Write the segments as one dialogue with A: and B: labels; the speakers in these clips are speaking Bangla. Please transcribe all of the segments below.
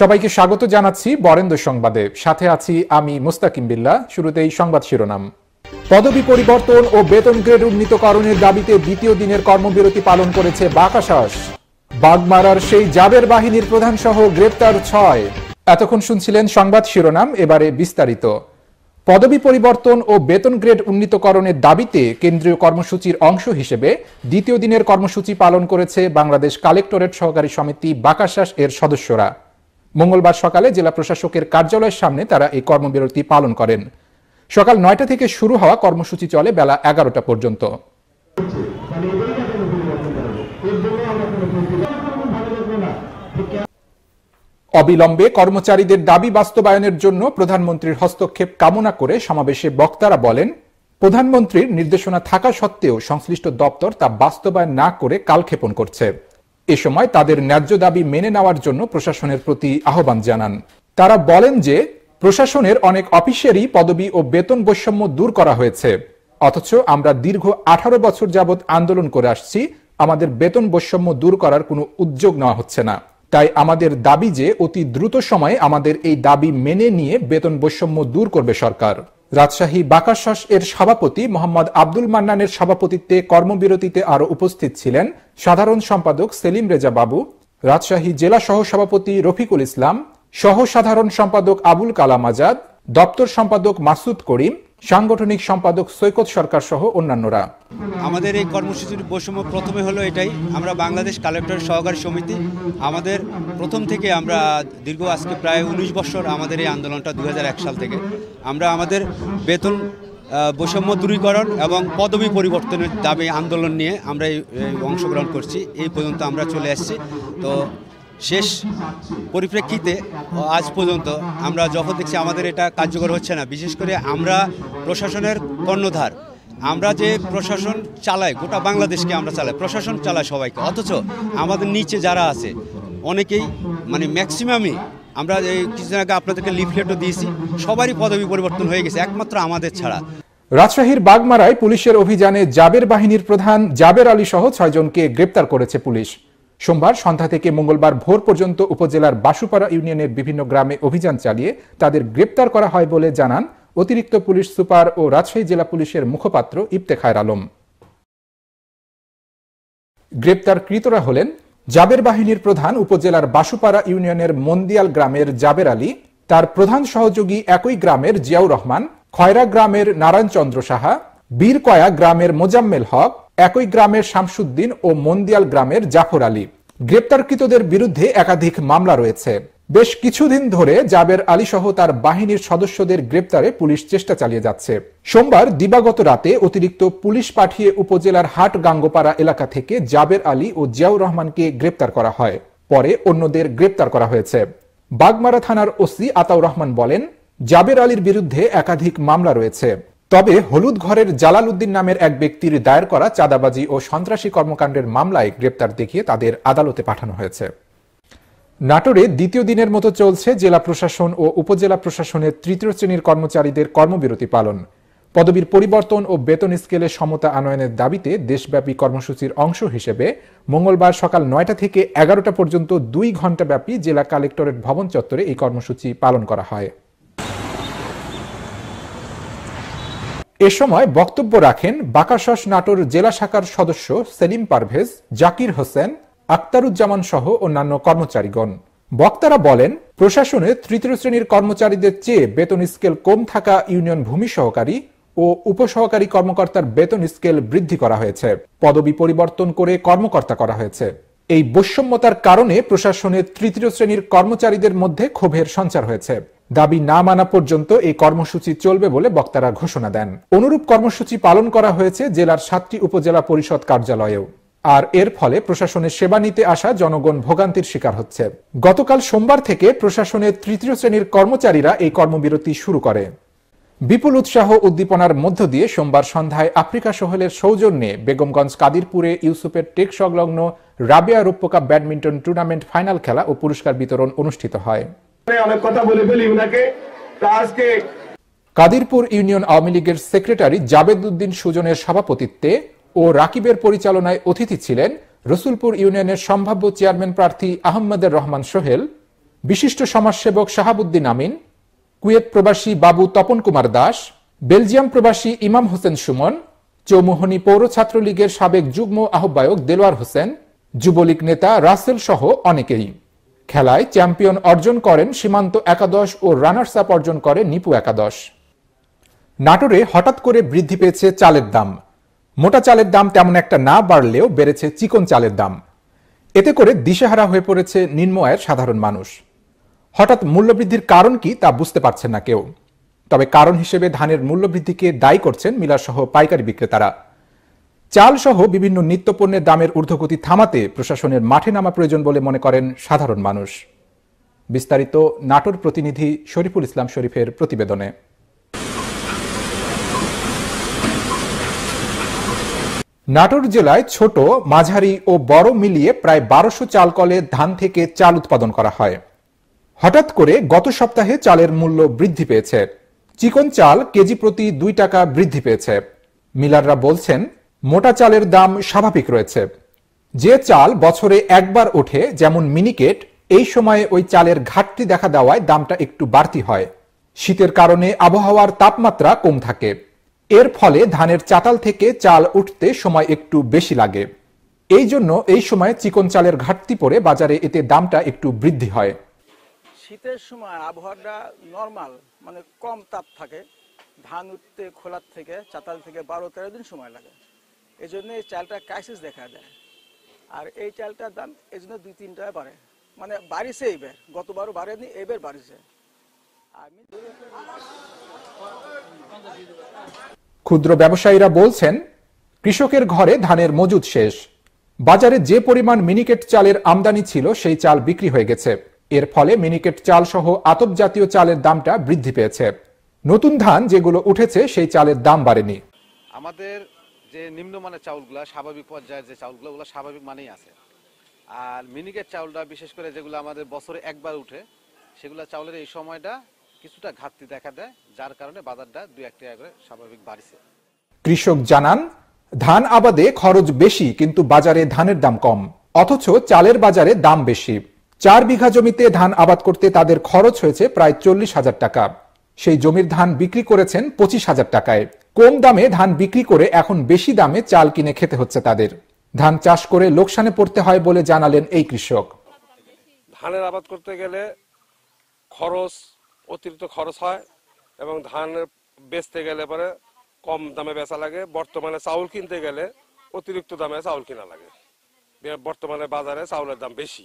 A: সবাইকে স্বাগত জানাচ্ছি বরেন্দ্র সংবাদে সাথে আছি আমি মুস্তাকিম বিল্লা শুরুতেই সংবাদ শিরোনাম পদবি পরিবর্তন ও বেতন গ্রেড উন্নীতকরণের দাবিতে দ্বিতীয় দিনের কর্মবিরতি পালন করেছে বাকাশাস বাগমারার সেই জাবের বাহিনীর প্রধান সহ গ্রেপ্তার ছয় এতক্ষণ শুনছিলেন সংবাদ শিরোনাম এবারে বিস্তারিত পদবি পরিবর্তন ও বেতন গ্রেড উন্নীতকরণের দাবিতে কেন্দ্রীয় কর্মসূচির অংশ হিসেবে দ্বিতীয় দিনের কর্মসূচি পালন করেছে বাংলাদেশ কালেক্টরেট সহকারী সমিতি বাকাশাস এর সদস্যরা মঙ্গলবার সকালে জেলা প্রশাসকের কার্যালয়ের সামনে তারা এই কর্মবিরতি পালন করেন সকাল নয়টা থেকে শুরু হওয়া কর্মসূচি চলে বেলা এগারোটা পর্যন্ত অবিলম্বে কর্মচারীদের দাবি বাস্তবায়নের জন্য প্রধানমন্ত্রীর হস্তক্ষেপ কামনা করে সমাবেশে বক্তারা বলেন প্রধানমন্ত্রীর নির্দেশনা থাকা সত্ত্বেও সংশ্লিষ্ট দপ্তর তা বাস্তবায়ন না করে কালক্ষেপণ করছে এ সময় তাদের ন্যায্য দাবি মেনে নেওয়ার জন্য প্রশাসনের প্রতি আহ্বান জানান তারা বলেন যে প্রশাসনের অনেক অফিসেরই পদবি ও বেতন বৈষম্য দূর করা হয়েছে অথচ আমরা দীর্ঘ আঠারো বছর যাবৎ আন্দোলন করে আসছি আমাদের বেতন বৈষম্য দূর করার কোনো উদ্যোগ নেওয়া হচ্ছে না তাই আমাদের দাবি যে অতি দ্রুত সময়ে আমাদের এই দাবি মেনে নিয়ে বেতন বৈষম্য দূর করবে সরকার রাজশাহী বাকাশস এর সভাপতি মোহাম্মদ আব্দুল মান্নানের সভাপতিত্বে কর্মবিরতিতে আরও উপস্থিত ছিলেন সাধারণ সম্পাদক সেলিম রেজা বাবু রাজশাহী জেলা সহ সভাপতি রফিকুল ইসলাম সহ সাধারণ সম্পাদক আবুল কালাম আজাদ দপ্তর সম্পাদক মাসুদ করিম সাংগঠনিক সম্পাদক সৈকত সরকার সহ অন্যান্যরা আমাদের এই কর্মসূচির বৈষম্য প্রথমে হলো এটাই আমরা বাংলাদেশ কালেক্টর সহকারী সমিতি আমাদের প্রথম থেকে আমরা দীর্ঘ আজকে প্রায় উনিশ বছর আমাদের এই আন্দোলনটা দু সাল থেকে আমরা আমাদের বেতন বৈষম্য দূরীকরণ এবং পদবি পরিবর্তনের দাবি আন্দোলন নিয়ে আমরা এই অংশগ্রহণ করছি এই পর্যন্ত আমরা চলে আসছি তো শেষ পরিপ্রেক্ষিতে আজ পর্যন্ত আমরা যখন দেখছি আমাদের এটা কার্যকর হচ্ছে না বিশেষ করে আমরা প্রশাসনের কর্ণধার আমরা যে প্রশাসন চালাই গোটা বাংলাদেশকে আমরা চালাই প্রশাসন চালাই সবাইকে অথচ আমাদের নিচে যারা আছে অনেকেই মানে ম্যাক্সিমামই আমরা এই কিছুদিন আগে আপনাদেরকে লিফলেটও দিয়েছি সবারই পদবি পরিবর্তন হয়ে গেছে একমাত্র আমাদের ছাড়া রাজশাহীর বাগমারায় পুলিশের অভিযানে জাবের বাহিনীর প্রধান জাবের আলী সহ ছয়জনকে গ্রেপ্তার করেছে পুলিশ সোমবার সন্ধ্যা থেকে মঙ্গলবার ভোর পর্যন্ত উপজেলার বাসুপাড়া ইউনিয়নের বিভিন্ন গ্রামে অভিযান চালিয়ে তাদের গ্রেপ্তার করা হয় বলে জানান অতিরিক্ত পুলিশ সুপার ও রাজশাহী জেলা পুলিশের মুখপাত্র ইফতেখায়ের আলম গ্রেপ্তারকৃতরা হলেন জাবের বাহিনীর প্রধান উপজেলার বাসুপাড়া ইউনিয়নের মন্দিয়াল গ্রামের জাবের আলী তার প্রধান সহযোগী একই গ্রামের জিয়াউর রহমান খয়রা গ্রামের নারায়ণচন্দ্র সাহা বীরকয়া গ্রামের মোজাম্মেল হক একই গ্রামের শামসুদ্দিন ও মন্দিয়াল গ্রামের জাফর আলী গ্রেপ্তারকৃতদের বিরুদ্ধে একাধিক মামলা রয়েছে বেশ কিছুদিন ধরে জাবের আলী সহ তার বাহিনীর সদস্যদের গ্রেপ্তারে পুলিশ চেষ্টা চালিয়ে যাচ্ছে সোমবার দিবাগত রাতে অতিরিক্ত পুলিশ পাঠিয়ে উপজেলার হাট গাঙ্গোপাড়া এলাকা থেকে জাবের আলী ও জিয়াউর রহমানকে গ্রেপ্তার করা হয় পরে অন্যদের গ্রেপ্তার করা হয়েছে বাগমারা থানার ওসি আতাউর রহমান বলেন জাবের আলীর বিরুদ্ধে একাধিক মামলা রয়েছে তবে হলুদ ঘরের জালাল উদ্দিন নামের এক ব্যক্তির দায়ের করা চাঁদাবাজি ও সন্ত্রাসী কর্মকাণ্ডের মামলায় গ্রেপ্তার দেখিয়ে তাদের আদালতে পাঠানো হয়েছে নাটোরে দ্বিতীয় দিনের মতো চলছে জেলা প্রশাসন ও উপজেলা প্রশাসনের তৃতীয় শ্রেণীর কর্মচারীদের কর্মবিরতি পালন পদবীর পরিবর্তন ও বেতন স্কেলে সমতা আনয়নের দাবিতে দেশব্যাপী কর্মসূচির অংশ হিসেবে মঙ্গলবার সকাল নয়টা থেকে এগারোটা পর্যন্ত দুই ঘণ্টাব্যাপী জেলা কালেক্টরেট ভবন চত্বরে এই কর্মসূচি পালন করা হয় এ সময় বক্তব্য রাখেন বাকাশস নাটোর জেলা শাখার সদস্য সেলিম পারভেজ জাকির হোসেন আক্তারুজ্জামান সহ অন্যান্য কর্মচারীগণ বক্তারা বলেন প্রশাসনে তৃতীয় শ্রেণীর কর্মচারীদের চেয়ে বেতন স্কেল কম থাকা ইউনিয়ন ভূমি সহকারী ও উপসহকারী কর্মকর্তার বেতন স্কেল বৃদ্ধি করা হয়েছে পদবি পরিবর্তন করে কর্মকর্তা করা হয়েছে এই বৈষম্যতার কারণে প্রশাসনে তৃতীয় শ্রেণীর কর্মচারীদের মধ্যে ক্ষোভের সঞ্চার হয়েছে দাবি না মানা পর্যন্ত এই কর্মসূচি চলবে বলে বক্তারা ঘোষণা দেন অনুরূপ কর্মসূচি পালন করা হয়েছে জেলার সাতটি উপজেলা পরিষদ কার্যালয়েও আর এর ফলে প্রশাসনের সেবা নিতে আসা জনগণ ভোগান্তির শিকার হচ্ছে গতকাল সোমবার থেকে প্রশাসনের তৃতীয় শ্রেণীর কর্মচারীরা এই কর্মবিরতি শুরু করে বিপুল উৎসাহ উদ্দীপনার মধ্য দিয়ে সোমবার সন্ধ্যায় আফ্রিকা সোহেলের সৌজন্যে বেগমগঞ্জ কাদিরপুরে ইউসুফের টেক সংলগ্ন রাবিয়া রূপকা ব্যাডমিন্টন টুর্নামেন্ট ফাইনাল খেলা ও পুরস্কার বিতরণ অনুষ্ঠিত হয় অনেক কথা বলে ফেলি আজকে কাদিরপুর ইউনিয়ন আওয়ামী লীগের সেক্রেটারি জাবেদ উদ্দিন সুজনের সভাপতিত্বে ও রাকিবের পরিচালনায় অতিথি ছিলেন রসুলপুর ইউনিয়নের সম্ভাব্য চেয়ারম্যান প্রার্থী আহম্মদের রহমান সোহেল বিশিষ্ট সমাজসেবক শাহাবুদ্দিন আমিন কুয়েত প্রবাসী বাবু তপন কুমার দাস বেলজিয়াম প্রবাসী ইমাম হোসেন সুমন চৌমোহনী পৌর ছাত্রলীগের সাবেক যুগ্ম আহ্বায়ক দেলোয়ার হোসেন যুবলীগ নেতা রাসেল সহ অনেকেই খেলায় চ্যাম্পিয়ন অর্জন করেন সীমান্ত একাদশ ও রানার্স আপ অর্জন করে নিপু একাদশ নাটোরে হঠাৎ করে বৃদ্ধি পেয়েছে চালের দাম মোটা চালের দাম তেমন একটা না বাড়লেও বেড়েছে চিকন চালের দাম এতে করে দিশেহারা হয়ে পড়েছে নিম্ন আয়ের সাধারণ মানুষ হঠাৎ মূল্যবৃদ্ধির কারণ কি তা বুঝতে পারছেন না কেউ তবে কারণ হিসেবে ধানের মূল্যবৃদ্ধিকে দায়ী করছেন মিলাসহ পাইকারি বিক্রেতারা চাল সহ বিভিন্ন নিত্যপণ্যের দামের ঊর্ধ্বগতি থামাতে প্রশাসনের মাঠে নামা প্রয়োজন বলে মনে করেন সাধারণ মানুষ বিস্তারিত নাটোর প্রতিনিধি শরীফুল ইসলাম শরীফের প্রতিবেদনে নাটোর জেলায় ছোট মাঝারি ও বড় মিলিয়ে প্রায় বারোশো চাল কলে ধান থেকে চাল উৎপাদন করা হয় হঠাৎ করে গত সপ্তাহে চালের মূল্য বৃদ্ধি পেয়েছে চিকন চাল কেজি প্রতি দুই টাকা বৃদ্ধি পেয়েছে মিলাররা বলছেন মোটা চালের দাম স্বাভাবিক রয়েছে যে চাল বছরে একবার ওঠে যেমন মিনিকেট এই সময়ে ওই চালের ঘাটতি দেখা দেওয়ায় দামটা একটু বাড়তি হয় শীতের কারণে আবহাওয়ার তাপমাত্রা কম থাকে এর ফলে ধানের চাতাল থেকে চাল উঠতে সময় একটু বেশি লাগে এই জন্য এই সময় চিকন চালের ঘাটতি পড়ে বাজারে এতে দামটা একটু বৃদ্ধি হয় শীতের সময় আবহাওয়াটা নর্মাল মানে কম তাপ থাকে ধান উঠতে খোলার থেকে চাতাল থেকে বারো তেরো দিন সময় লাগে এই জন্য এই চালটা ক্রাইসিস দেখা দেয় আর এই চালটার দাম এই জন্য দুই তিন টাকা বাড়ে মানে বাড়িছে এইবার গতবারও বাড়েনি এবার বাড়িছে ক্ষুদ্র ব্যবসায়ীরা বলছেন কৃষকের ঘরে ধানের মজুদ শেষ বাজারে যে পরিমাণ মিনিকেট চালের আমদানি ছিল সেই চাল বিক্রি হয়ে গেছে এর ফলে মিনিকেট চাল সহ আতপ জাতীয় চালের দামটা বৃদ্ধি পেয়েছে নতুন ধান যেগুলো উঠেছে সেই চালের দাম বাড়েনি আমাদের যে নিম্নমানের চাউলগুলো স্বাভাবিক পর্যায়ের যে চাউলগুলো ওগুলো স্বাভাবিক মানেই আছে আর মিনিকেট চাউলটা বিশেষ করে যেগুলো আমাদের বছরে একবার উঠে সেগুলো চাউলের এই সময়টা কিছুটা ঘাটতি দেখা দেয় যার কারণে বাজারটা দু এক টাকা করে স্বাভাবিক বাড়ছে কৃষক জানান ধান আবাদে খরচ বেশি কিন্তু বাজারে ধানের দাম কম অথচ চালের বাজারে দাম বেশি চার বিঘা জমিতে ধান আবাদ করতে তাদের খরচ হয়েছে প্রায় চল্লিশ হাজার টাকা সেই জমির ধান বিক্রি করেছেন পঁচিশ হাজার টাকায় কম দামে ধান বিক্রি করে এখন বেশি দামে চাল কিনে খেতে হচ্ছে তাদের ধান চাষ করে লোকসানে পড়তে হয় বলে জানালেন এই কৃষক ধানের আবাদ করতে গেলে খরচ অতিরিক্ত খরচ হয় এবং ধান বেচতে গেলে পরে কম দামে বেচা লাগে বর্তমানে চাউল কিনতে গেলে অতিরিক্ত দামে চাউল কিনা লাগে বর্তমানে বাজারে চাউলের দাম বেশি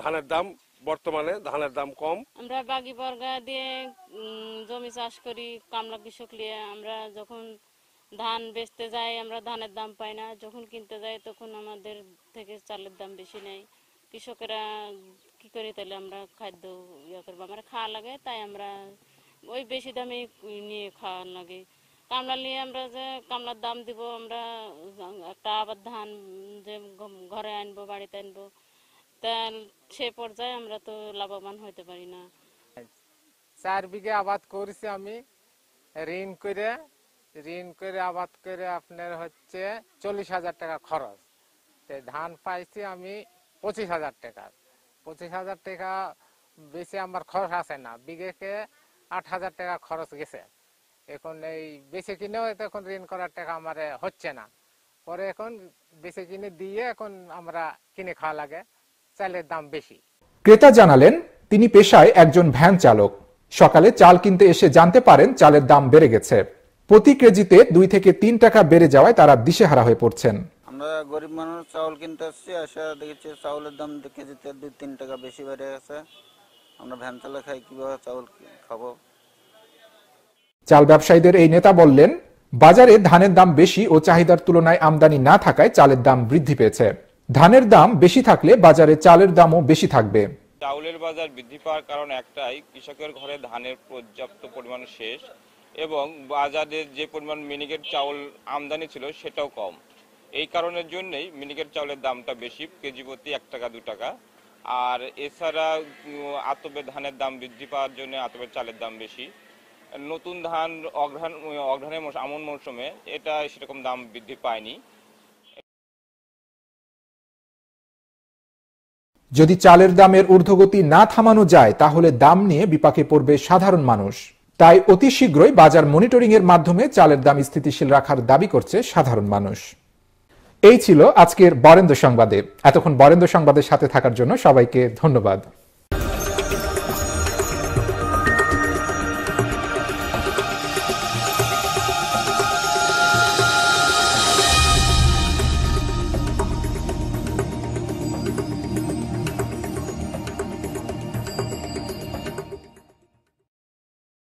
A: ধানের দাম বর্তমানে ধানের দাম কম আমরা বাগি বর্গা দিয়ে জমি চাষ করি কামলা কৃষক নিয়ে আমরা যখন ধান বেচতে যাই আমরা ধানের দাম পাই না যখন কিনতে যাই তখন আমাদের থেকে চালের দাম বেশি নেয় কৃষকেরা কি করি তাহলে আমরা খাদ্য ইয়ে করবো আমরা খাওয়া লাগে তাই আমরা ওই বেশি দামে নিয়ে খাওয়ার লাগে কামলা নিয়ে আমরা যে কামলার দাম দিব আমরা একটা আবার ধান যে ঘরে আনবো বাড়িতে আনবো তা সে পর্যায়ে আমরা তো লাভবান হইতে পারি না চার বিঘে আবাদ করেছি আমি ঋণ করে ঋণ করে আবাদ করে আপনার হচ্ছে চল্লিশ হাজার টাকা খরচ ধান পাইছি আমি পঁচিশ হাজার টাকা পঁচিশ হাজার টাকা বেশি আমার খরচ আছে না বিঘেকে আট হাজার টাকা খরচ গেছে এখন এই বেশি কিনেও এখন ঋণ করার টাকা আমার হচ্ছে না পরে এখন বেশি কিনে দিয়ে এখন আমরা কিনে খাওয়া লাগে চালের দাম বেশি ক্রেতা জানালেন তিনি পেশায় একজন ভ্যান চালক সকালে চাল কিনতে এসে জানতে পারেন চালের দাম বেড়ে গেছে প্রতি কেজিতে দুই থেকে তিন টাকা বেড়ে যাওয়ায় তারা দিশেহারা হয়ে পড়ছেন আমরা গরিব মানুষ চাউল কিনতে আসছি আসা দেখেছি চাউলের দাম কেজিতে দুই তিন টাকা বেশি বেড়ে গেছে আমরা ভ্যান চালা খাই কিভাবে চাউল খাবো চাল ব্যবসায়ীদের এই নেতা বললেন বাজারে ধানের দাম বেশি ও চাহিদার তুলনায় আমদানি না থাকায় চালের দাম বৃদ্ধি পেয়েছে ধানের দাম বেশি থাকলে বাজারে চালের দামও বেশি থাকবে চাউলের বাজার বৃদ্ধি পাওয়ার কারণ একটাই কৃষকের ঘরে ধানের পর্যাপ্ত পরিমাণ শেষ এবং বাজারে যে পরিমাণ মিনিকেট চাউল আমদানি ছিল সেটাও কম এই কারণের জন্যই মিনিকেট চাউলের দামটা বেশি কেজি প্রতি এক টাকা দু টাকা আর এছাড়া আতবের ধানের দাম বৃদ্ধি পাওয়ার জন্য আতবের চালের দাম বেশি নতুন ধান অঘ্রান অগ্রহণের আমন মৌসুমে এটা সেরকম দাম বৃদ্ধি পায়নি যদি চালের দামের ঊর্ধ্বগতি না থামানো যায় তাহলে দাম নিয়ে বিপাকে পড়বে সাধারণ মানুষ তাই অতি শীঘ্রই বাজার মনিটরিং এর মাধ্যমে চালের দাম স্থিতিশীল রাখার দাবি করছে সাধারণ মানুষ এই ছিল আজকের বরেন্দ্র সংবাদে এতক্ষণ বরেন্দ্র সংবাদের সাথে থাকার জন্য সবাইকে ধন্যবাদ